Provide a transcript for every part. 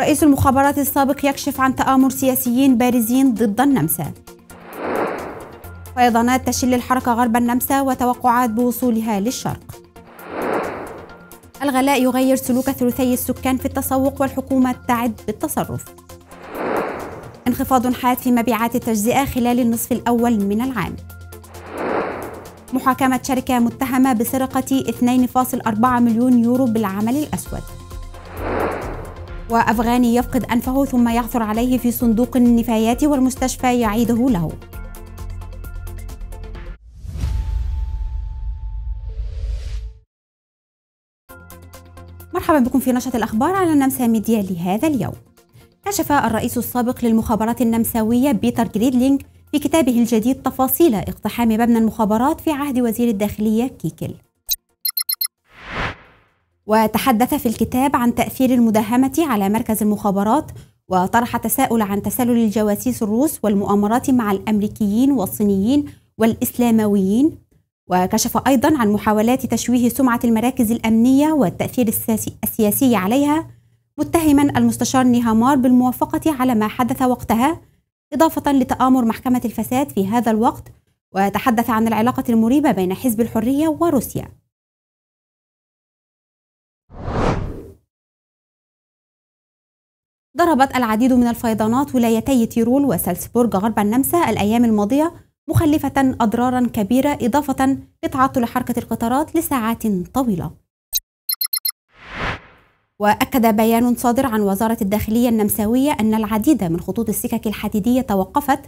رئيس المخابرات السابق يكشف عن تآمر سياسيين بارزين ضد النمسا فيضانات تشل الحركة غرب النمسا وتوقعات بوصولها للشرق الغلاء يغير سلوك ثلثي السكان في التسوق والحكومة تعد بالتصرف انخفاض حاد في مبيعات التجزئة خلال النصف الأول من العام محاكمة شركة متهمة بسرقة 2.4 مليون يورو بالعمل الأسود وأفغاني يفقد أنفه ثم يعثر عليه في صندوق النفايات والمستشفى يعيده له مرحبا بكم في نشرة الأخبار على النمسا ميديا لهذا اليوم كشف الرئيس السابق للمخابرات النمساوية بيتر جريدلينج في كتابه الجديد تفاصيل اقتحام مبنى المخابرات في عهد وزير الداخلية كيكل وتحدث في الكتاب عن تأثير المداهمة على مركز المخابرات وطرح تساؤل عن تسلل الجواسيس الروس والمؤامرات مع الأمريكيين والصينيين والإسلامويين وكشف أيضا عن محاولات تشويه سمعة المراكز الأمنية والتأثير السياسي, عليها متهما المستشار نيهامار بالموافقة على ما حدث وقتها إضافة لتآمر محكمة الفساد في هذا الوقت وتحدث عن العلاقة المريبة بين حزب الحرية وروسيا ضربت العديد من الفيضانات ولايتي تيرول وسلسبورغ غرب النمسا الأيام الماضية مخلفة أضرارا كبيرة إضافة لتعطل حركة القطارات لساعات طويلة وأكد بيان صادر عن وزارة الداخلية النمساوية أن العديد من خطوط السكك الحديدية توقفت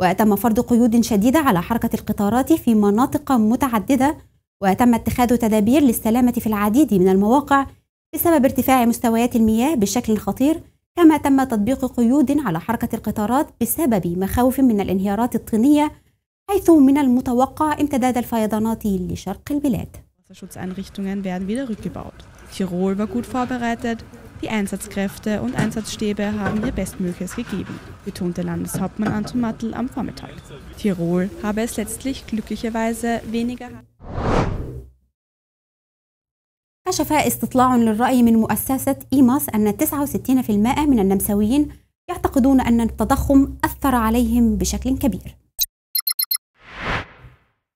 وتم فرض قيود شديدة على حركة القطارات في مناطق متعددة وتم اتخاذ تدابير للسلامة في العديد من المواقع بسبب ارتفاع مستويات المياه بشكل خطير كما تم تطبيق قيود على حركة القطارات بسبب مخاوف من الانهيارات الطينية حيث من المتوقع امتداد الفيضانات لشرق البلاد. Wasserschutzeinrichtungen werden wieder rückgebaut. Tirol war gut vorbereitet. Die Einsatzkräfte und Einsatzstäbe haben ihr Bestmögliches gegeben, betonte Landeshauptmann Anton Mattel am Vormittag. Tirol habe es letztlich glücklicherweise weniger. كشف استطلاع للرأي من مؤسسة إيماس أن 69% من النمساويين يعتقدون أن التضخم أثر عليهم بشكل كبير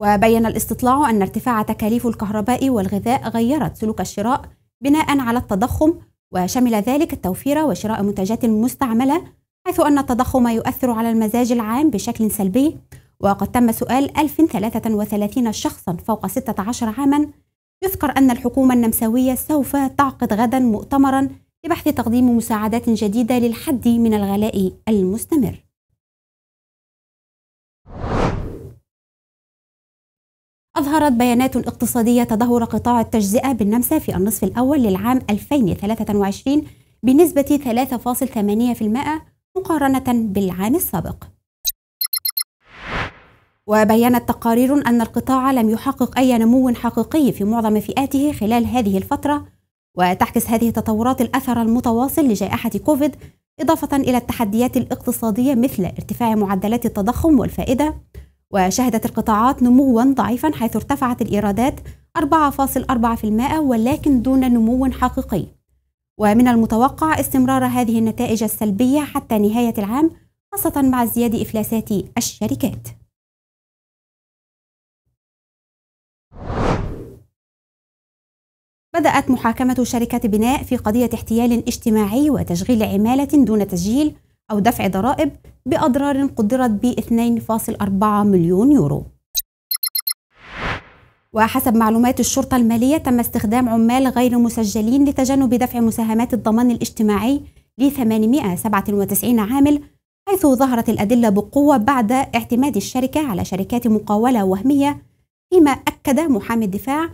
وبين الاستطلاع أن ارتفاع تكاليف الكهرباء والغذاء غيرت سلوك الشراء بناء على التضخم وشمل ذلك التوفير وشراء منتجات مستعملة حيث أن التضخم يؤثر على المزاج العام بشكل سلبي وقد تم سؤال 1033 شخصا فوق 16 عاما يذكر أن الحكومة النمساوية سوف تعقد غدا مؤتمرا لبحث تقديم مساعدات جديدة للحد من الغلاء المستمر أظهرت بيانات اقتصادية تدهور قطاع التجزئة بالنمسا في النصف الأول للعام 2023 بنسبة 3.8% مقارنة بالعام السابق وبينت تقارير أن القطاع لم يحقق أي نمو حقيقي في معظم فئاته خلال هذه الفترة وتعكس هذه التطورات الأثر المتواصل لجائحة كوفيد إضافة إلى التحديات الاقتصادية مثل ارتفاع معدلات التضخم والفائدة وشهدت القطاعات نموا ضعيفا حيث ارتفعت الإيرادات 4.4% ولكن دون نمو حقيقي ومن المتوقع استمرار هذه النتائج السلبية حتى نهاية العام خاصة مع ازدياد إفلاسات الشركات بدأت محاكمة شركة بناء في قضية احتيال اجتماعي وتشغيل عمالة دون تسجيل أو دفع ضرائب بأضرار قدرت ب 2.4 مليون يورو. وحسب معلومات الشرطة المالية تم استخدام عمال غير مسجلين لتجنب دفع مساهمات الضمان الاجتماعي ل 897 عامل حيث ظهرت الأدلة بقوة بعد اعتماد الشركة على شركات مقاولة وهمية فيما أكد محامي الدفاع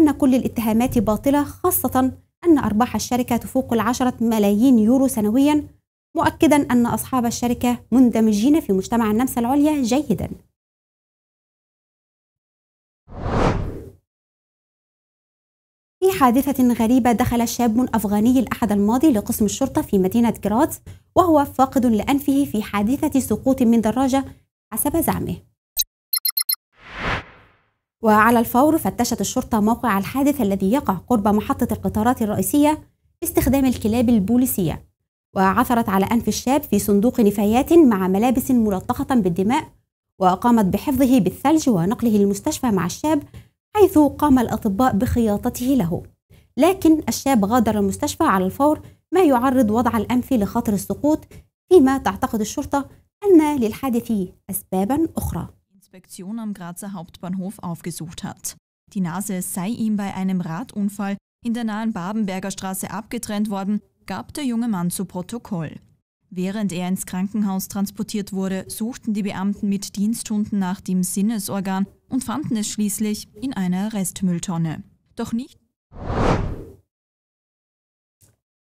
أن كل الاتهامات باطلة خاصة أن أرباح الشركة تفوق العشرة ملايين يورو سنويا مؤكدا أن أصحاب الشركة مندمجين في مجتمع النمسا العليا جيدا في حادثة غريبة دخل شاب أفغاني الأحد الماضي لقسم الشرطة في مدينة جراتس وهو فاقد لأنفه في حادثة سقوط من دراجة حسب زعمه وعلى الفور فتشت الشرطة موقع الحادث الذي يقع قرب محطة القطارات الرئيسية باستخدام الكلاب البوليسية وعثرت على أنف الشاب في صندوق نفايات مع ملابس ملطخة بالدماء وقامت بحفظه بالثلج ونقله للمستشفى مع الشاب حيث قام الأطباء بخياطته له لكن الشاب غادر المستشفى على الفور ما يعرض وضع الأنف لخطر السقوط فيما تعتقد الشرطة أن للحادث أسبابا أخرى Inspektion am Grazer Hauptbahnhof aufgesucht hat. Die Nase sei ihm bei einem Radunfall in der nahen Babenberger Straße abgetrennt worden, gab der junge Mann zu Protokoll. Während er ins Krankenhaus transportiert wurde, suchten die Beamten mit Diensthunden nach dem Sinnesorgan und fanden es schließlich in einer Restmülltonne. Doch nicht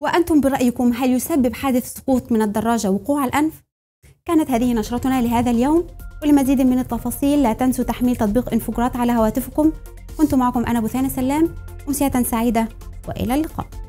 وأنتم برأيكم هل يسبب حادث سقوط من الدراجة وقوع الأنف؟ كانت هذه نشرتنا لهذا اليوم ولمزيد من التفاصيل لا تنسوا تحميل تطبيق انفجرات على هواتفكم كنت معكم أنا بثانة سلام أمسية سعيدة وإلى اللقاء